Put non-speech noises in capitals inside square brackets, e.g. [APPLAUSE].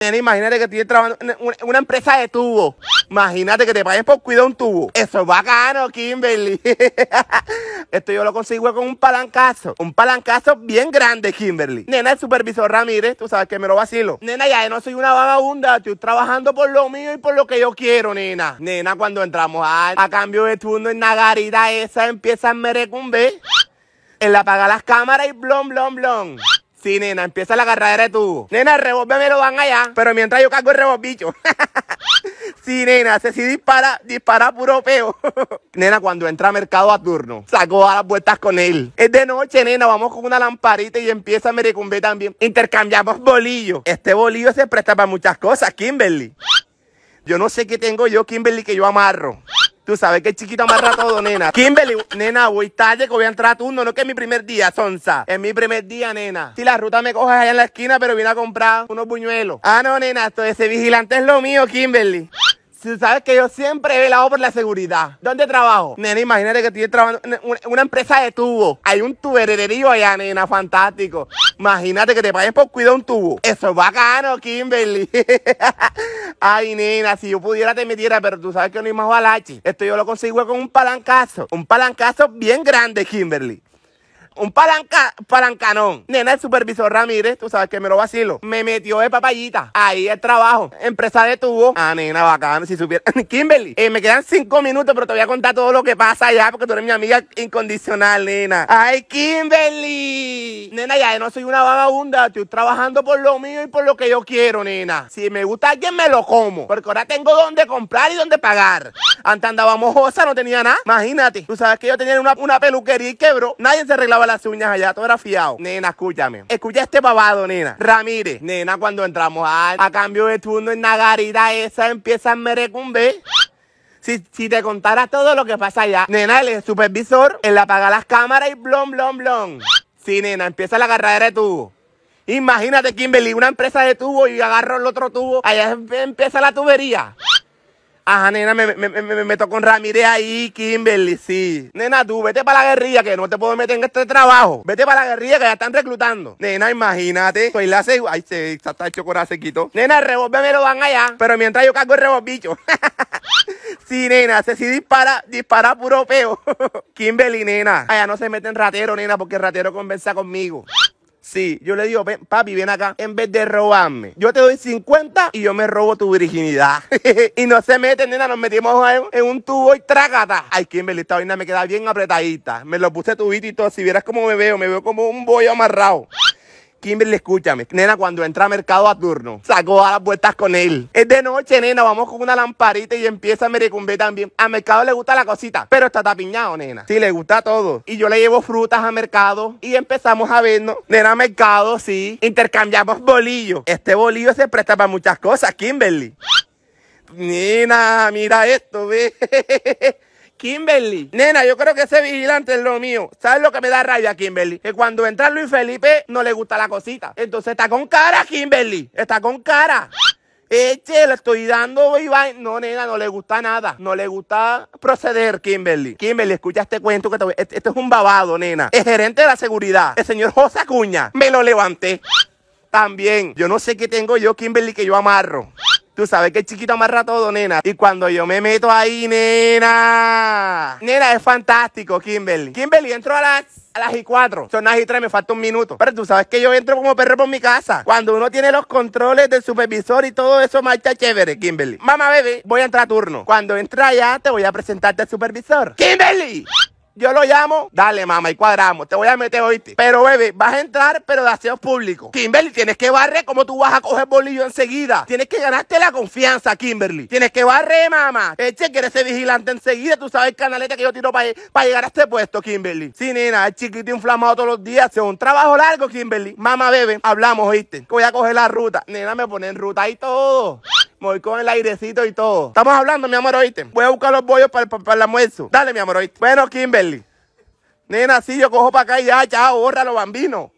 Nena Imagínate que estoy trabajando en una empresa de tubo. Imagínate que te paguen por cuidar un tubo. Eso es bacano, Kimberly. [LAUGHS] Esto yo lo consigo con un palancazo. Un palancazo bien grande, Kimberly. Nena, el supervisor Ramírez, tú sabes que me lo vacilo. Nena, ya no soy una vagabunda. Estoy trabajando por lo mío y por lo que yo quiero, nena. Nena, cuando entramos a, a cambio de turno en Nagarita esa, empieza a merecumbe. la apaga las cámaras y blon, blon, blon. Sí, nena, empieza la agarradera de tubo. Nena, el revólver me lo dan allá, pero mientras yo cago el bicho [LAUGHS] sí, nena, se sí dispara, dispara puro peo. [LAUGHS] nena, cuando entra a mercado a turno, saco a las vueltas con él. Es de noche, nena, vamos con una lamparita y empieza a merecumbe también. Intercambiamos bolillos. Este bolillo se presta para muchas cosas, Kimberly. Yo no sé qué tengo yo, Kimberly, que yo amarro. Tú sabes que el chiquito amarra todo, nena. Kimberly, nena, voy tarde que voy a entrar a turno. No que es mi primer día, sonza. Es mi primer día, nena. Si la ruta me coges allá en la esquina, pero vine a comprar unos buñuelos. Ah, no, nena, esto ese vigilante es lo mío, Kimberly. Si sabes que yo siempre he velado por la seguridad. ¿Dónde trabajo? Nena, imagínate que estoy trabajando en una empresa de tubo. Hay un tubererío allá, nena, fantástico. Imagínate que te paguen por cuidar un tubo. Eso es bacano, Kimberly. [LAUGHS] Ay, nena, si yo pudiera te metiera, pero tú sabes que no hay más balachi. Esto yo lo consigo con un palancazo. Un palancazo bien grande, Kimberly un palanca, palancanón. Nena, el supervisor Ramírez, tú sabes que me lo vacilo. Me metió de papayita. Ahí el trabajo. Empresa de tubo. Ah, nena, bacana. Si supiera. [LAUGHS] Kimberly, eh, me quedan cinco minutos, pero te voy a contar todo lo que pasa allá porque tú eres mi amiga incondicional, nena. Ay, Kimberly nena, ya no soy una vagabunda. Estoy trabajando por lo mío y por lo que yo quiero, nena. Si me gusta alguien, me lo como. Porque ahora tengo dónde comprar y dónde pagar. Antes andábamos mojosa, no tenía nada. Imagínate. Tú sabes que yo tenía una, una peluquería y quebró. Nadie se arreglaba las uñas allá. Todo era fiado. Nena, escúchame. Escucha este babado, nena. Ramírez. Nena, cuando entramos a, a cambio de turno en Nagarita, esa empieza a merecumbe. Si, si, te contara todo lo que pasa allá. Nena, el supervisor, él apaga las cámaras y blon, blon, blon. Sí, nena, empieza la agarradera de tubo. Imagínate, Kimberly, una empresa de tubo y agarro el otro tubo. Allá empieza la tubería. Ajá, nena, me, me, con Ramírez ahí, Kimberly, sí. Nena, tú vete para la guerrilla, que no te puedo meter en este trabajo. Vete para la guerrilla, que ya están reclutando. Nena, imagínate. Soy la seis. Ay, se está el chocolate se Nena, el me lo van allá. Pero mientras yo cargo el bicho. [LAUGHS] Sí, nena, se sí dispara, dispara puro peo. [LAUGHS] Kimberly, nena. Allá no se meten ratero, nena, porque el ratero conversa conmigo. Sí, yo le digo, ven, papi, ven acá. En vez de robarme, yo te doy 50 y yo me robo tu virginidad. [LAUGHS] y no se meten, nena, nos metimos en, un tubo y trágata Ay, Kimberly, esta vaina me queda bien apretadita. Me lo puse tubito y todo. Si vieras cómo me veo, me veo como un bollo amarrado. Kimberly, escúchame. Nena, cuando entra a mercado a turno, saco a las vueltas con él. Es de noche, nena. Vamos con una lamparita y empieza a merecumbe también. A mercado le gusta la cosita, pero está tapiñado, nena. Sí, le gusta todo. Y yo le llevo frutas a mercado y empezamos a vernos. Nena, mercado, sí. Intercambiamos bolillos. Este bolillo se presta para muchas cosas, Kimberly. Nena, mira esto, ve. [LAUGHS] Kimberly. Nena, yo creo que ese vigilante es lo mío. ¿Sabes lo que me da rabia, Kimberly? Que cuando entra Luis Felipe no le gusta la cosita. Entonces está con cara, Kimberly. Está con cara. Eche, le estoy dando, Iván. No, nena, no le gusta nada. No le gusta proceder, Kimberly. Kimberly, escucha este cuento que te voy. Este, este es un babado, nena. Es gerente de la seguridad, el señor José Cuña, me lo levanté. También, yo no sé qué tengo yo, Kimberly, que yo amarro. Tú sabes que el chiquito amarra todo, nena. Y cuando yo me meto ahí, nena. Nena, es fantástico, Kimberly. Kimberly entro a las a las y 4. Son las y 3, me falta un minuto. Pero tú sabes que yo entro como perro por mi casa. Cuando uno tiene los controles del supervisor y todo eso, marcha chévere, Kimberly. Mamá, bebé, voy a entrar a turno. Cuando entra ya, te voy a presentarte al supervisor. ¡Kimberly! Yo lo llamo, dale, mamá, y cuadramos. Te voy a meter, oíste. Pero, bebé, vas a entrar, pero de aseo público. Kimberly, tienes que barrer como tú vas a coger bolillo enseguida. Tienes que ganarte la confianza, Kimberly. Tienes que barrer, mamá. Eche, quieres ser vigilante enseguida. Tú sabes, el canaleta, que yo tiro para llegar a este puesto, Kimberly. Sí, nena, el chiquito inflamado todos los días. Es un trabajo largo, Kimberly. Mamá, bebé, hablamos, oíste. voy a coger la ruta. Nena, me pone en ruta y todo. Me con el airecito y todo. Estamos hablando, mi amor, oíste. Voy a buscar los bollos para, para, el almuerzo. Dale, mi amor, oíste. Bueno, Kimberly. Nena, sí, yo cojo para acá y ya, chao, los bambinos.